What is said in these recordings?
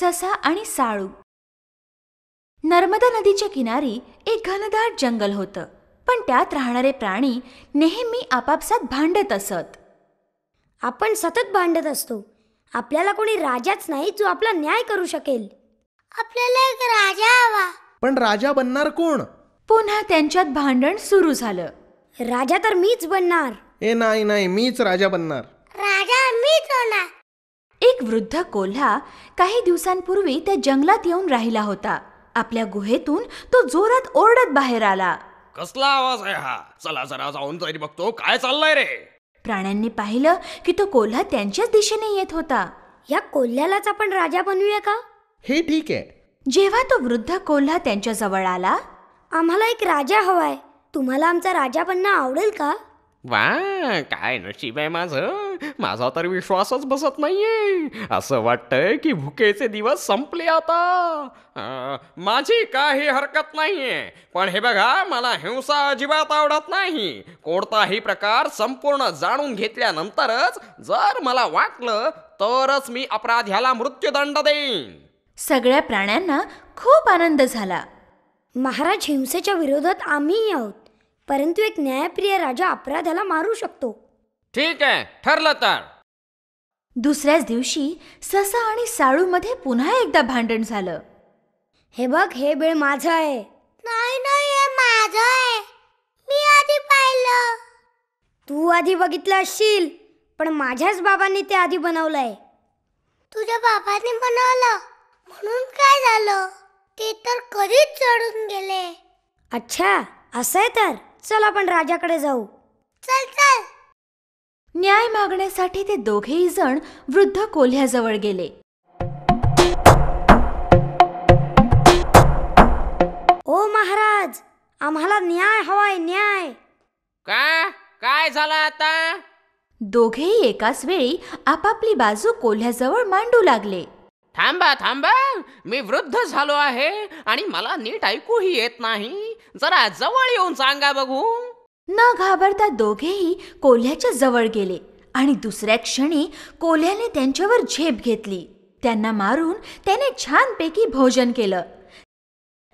ससा आणि साळू नर्मदा नदीच्या किनारी एक घनदाट जंगल होतं पण त्यात राहणारे प्राणी नेहमी आपापसात भांडत असत आपण सतत भांडत असतो आपल्याला कोणी राजाच नाही जो आपला न्याय करू शकेल आपल्याला एक राजा हवा पण राजा बनणार कोण पुन्हा त्यांच्यात भांडण सुरू झालं राजा तर मीच बनणार ए नाही नाही मीच राजा बनणार राजा मीच होणार एक वृद्ध कोल्हा काही दिवसांपूर्वी त्या जंगलात येऊन राहिला होता आपल्या गुहेतून तो जोरात ओरडत बाहेर आला कसला आवाज आहे हा चला जरा जाऊन तरी बघतो काय चाललंय रे प्राण्यांनी पाहिलं की तो कोल्हा त्यांच्याच दिशेने येत होता या कोल्ह्यालाच आपण राजा बनवूया का हे ठीक आहे जेव्हा तो वृद्ध कोल्हा त्यांच्या जवळ आला आम्हाला एक राजा हवाय तुम्हाला आमचा राजा बनणं आवडेल का वा काय नशीब आहे माझं माझा तर विश्वासच बसत नाहीये असं वाटतंय की भुकेचे दिवस संपले आता माझी काही हरकत नाहीये पण हे बघा मला हिंसा अजिबात आवडत नाही कोणताही प्रकार संपूर्ण जाणून घेतल्यानंतरच जर मला वाटलं तरच मी अपराध्याला मृत्यूदंड देईन सगळ्या प्राण्यांना खूप आनंद झाला महाराज हिंसेच्या विरोधात आम्ही आहोत परंतु एक न्यायप्रिय राजा अपराधाला मारू शकतो ठीक आहे ठरलं तर दुसऱ्याच दिवशी ससा आणि साळू मध्ये पुन्हा एकदा भांडण झालं हे बघ हे बेळ माझं आहे नाही नाही हे माझं आहे मी आधी पाहिलं तू आधी बघितलं असशील पण माझ्याच बाबांनी ते आधी बनवलंय तुझ्या बाबांनी बनवलं म्हणून काय झालं ते तर कधीच चढून गेले अच्छा असं आहे तर चल आपण राजाकडे जाऊ चल चल न्याय मागण्यासाठी ते दोघेही जण वृद्ध कोल्ह्याजवळ गेले ओ महाराज आम्हाला न्याय हवाय न्याय का काय झालं आता दोघेही एकाच वेळी आपापली बाजू कोल्ह्याजवळ मांडू लागले थांबा थांबा मी वृद्ध झालो आहे आणि मला नीट ऐकूही येत नाही जरा जवळ येऊन सांगा बघू न घाबरता दोघेही कोल्ह्याच्या जवळ गेले आणि दुसऱ्या क्षणी कोल्ह्याने त्यांच्यावर झेप घेतली त्यांना मारून त्याने छानपैकी भोजन केलं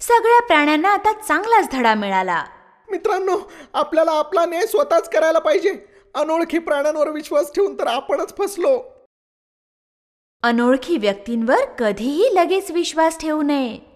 सगळ्या प्राण्यांना आता चांगलाच धडा मिळाला मित्रांनो आपल्याला आपला ने स्वतःच करायला पाहिजे अनोळखी प्राण्यांवर विश्वास ठेवून तर आपणच फसलो अनोळखी व्यक्तींवर कधीही लगेच विश्वास ठेवू नये